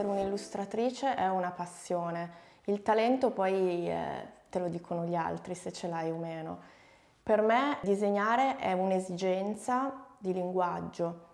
essere un'illustratrice è una passione. Il talento poi eh, te lo dicono gli altri se ce l'hai o meno. Per me disegnare è un'esigenza di linguaggio,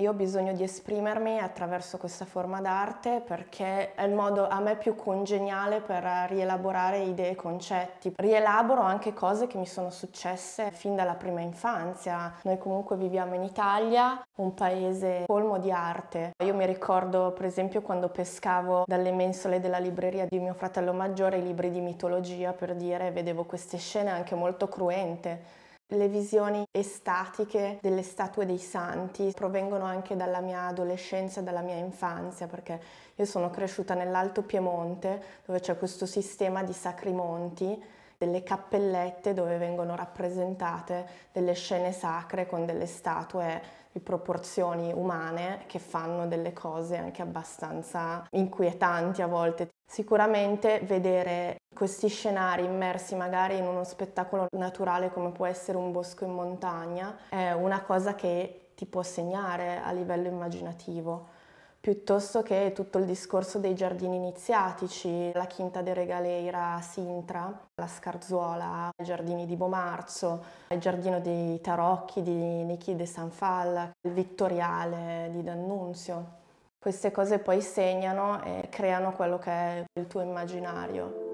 io ho bisogno di esprimermi attraverso questa forma d'arte perché è il modo a me più congeniale per rielaborare idee e concetti. Rielaboro anche cose che mi sono successe fin dalla prima infanzia. Noi comunque viviamo in Italia, un paese colmo di arte. Io mi ricordo per esempio quando pescavo dalle mensole della libreria di mio fratello maggiore i libri di mitologia per dire, vedevo queste scene anche molto cruente le visioni estatiche delle statue dei santi provengono anche dalla mia adolescenza, dalla mia infanzia, perché io sono cresciuta nell'Alto Piemonte, dove c'è questo sistema di sacri monti, delle cappellette dove vengono rappresentate delle scene sacre con delle statue di proporzioni umane che fanno delle cose anche abbastanza inquietanti a volte. Sicuramente vedere questi scenari immersi magari in uno spettacolo naturale come può essere un bosco in montagna è una cosa che ti può segnare a livello immaginativo piuttosto che tutto il discorso dei giardini iniziatici, la Quinta de Regaleira a Sintra, la Scarzuola, i giardini di Bomarzo, il giardino dei Tarocchi di Niki de Sanfalla, il Vittoriale di D'Annunzio queste cose poi segnano e creano quello che è il tuo immaginario.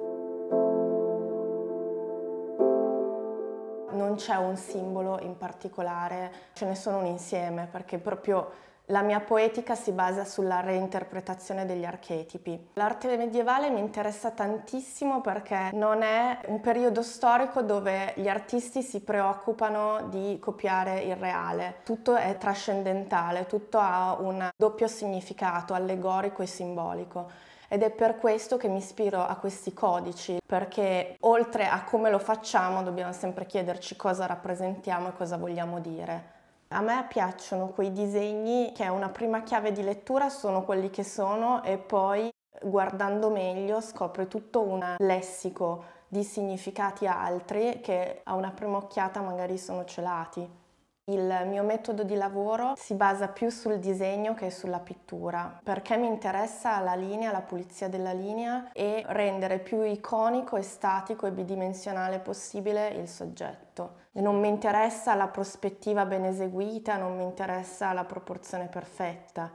Non c'è un simbolo in particolare, ce ne sono un insieme perché proprio la mia poetica si basa sulla reinterpretazione degli archetipi. L'arte medievale mi interessa tantissimo perché non è un periodo storico dove gli artisti si preoccupano di copiare il reale. Tutto è trascendentale, tutto ha un doppio significato allegorico e simbolico ed è per questo che mi ispiro a questi codici, perché oltre a come lo facciamo dobbiamo sempre chiederci cosa rappresentiamo e cosa vogliamo dire. A me piacciono quei disegni che è una prima chiave di lettura, sono quelli che sono e poi guardando meglio scopre tutto un lessico di significati altri che a una prima occhiata magari sono celati. Il mio metodo di lavoro si basa più sul disegno che sulla pittura, perché mi interessa la linea, la pulizia della linea e rendere più iconico e statico e bidimensionale possibile il soggetto. Non mi interessa la prospettiva ben eseguita, non mi interessa la proporzione perfetta,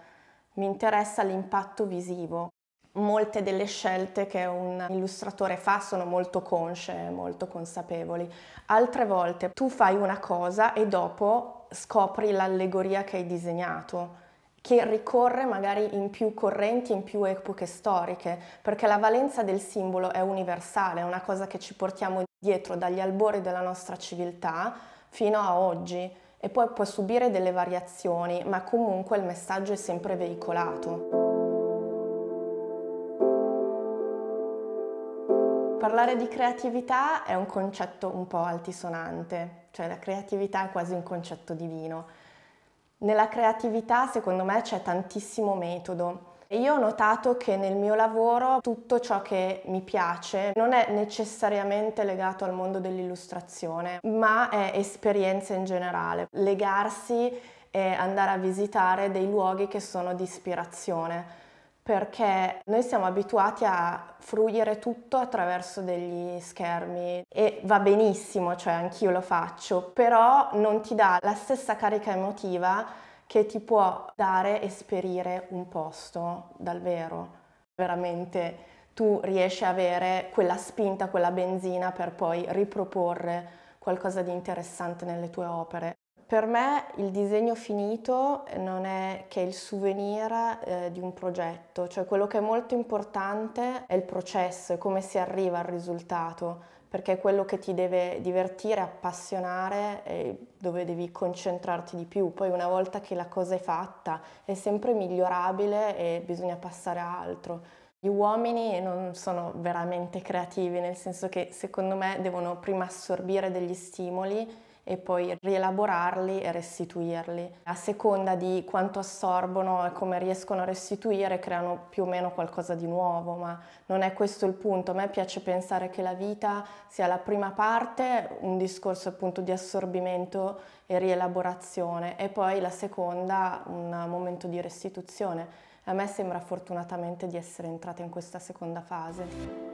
mi interessa l'impatto visivo molte delle scelte che un illustratore fa sono molto consce, molto consapevoli. Altre volte tu fai una cosa e dopo scopri l'allegoria che hai disegnato che ricorre magari in più correnti, in più epoche storiche, perché la valenza del simbolo è universale, è una cosa che ci portiamo dietro dagli albori della nostra civiltà fino a oggi e poi può subire delle variazioni, ma comunque il messaggio è sempre veicolato. parlare di creatività è un concetto un po' altisonante, cioè la creatività è quasi un concetto divino. Nella creatività secondo me c'è tantissimo metodo. E io ho notato che nel mio lavoro tutto ciò che mi piace non è necessariamente legato al mondo dell'illustrazione, ma è esperienza in generale. Legarsi e andare a visitare dei luoghi che sono di ispirazione perché noi siamo abituati a fruire tutto attraverso degli schermi e va benissimo, cioè anch'io lo faccio, però non ti dà la stessa carica emotiva che ti può dare esperire un posto dal vero. Veramente tu riesci a avere quella spinta, quella benzina per poi riproporre qualcosa di interessante nelle tue opere. Per me il disegno finito non è che il souvenir eh, di un progetto, cioè quello che è molto importante è il processo è come si arriva al risultato, perché è quello che ti deve divertire, appassionare e dove devi concentrarti di più. Poi una volta che la cosa è fatta è sempre migliorabile e bisogna passare a altro. Gli uomini non sono veramente creativi, nel senso che secondo me devono prima assorbire degli stimoli e poi rielaborarli e restituirli. A seconda di quanto assorbono e come riescono a restituire creano più o meno qualcosa di nuovo, ma non è questo il punto. A me piace pensare che la vita sia la prima parte, un discorso appunto di assorbimento e rielaborazione e poi la seconda un momento di restituzione. A me sembra fortunatamente di essere entrata in questa seconda fase.